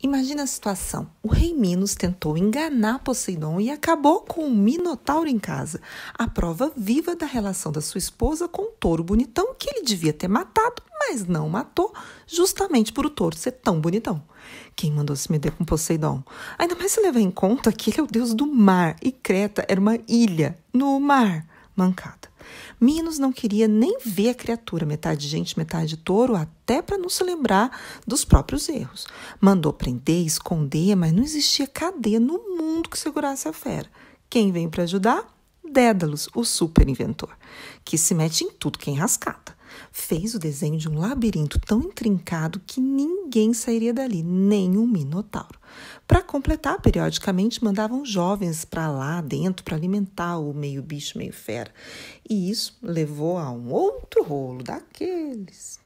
Imagina a situação. O rei Minos tentou enganar Poseidon e acabou com um minotauro em casa, a prova viva da relação da sua esposa com o um touro bonitão que ele devia ter matado, mas não matou, justamente por o touro ser tão bonitão. Quem mandou se meter com Poseidon? Ainda mais se levar em conta que ele é o deus do mar e Creta era uma ilha no mar. Mancada. Minos não queria nem ver a criatura, metade gente, metade touro, até para não se lembrar dos próprios erros. Mandou prender, esconder, mas não existia cadeia no mundo que segurasse a fera. Quem vem para ajudar? Dédalus, o super inventor, que se mete em tudo que é enrascado fez o desenho de um labirinto tão intrincado que ninguém sairia dali, nem um minotauro. Para completar, periodicamente mandavam jovens para lá dentro para alimentar o meio bicho, meio fera. E isso levou a um outro rolo daqueles.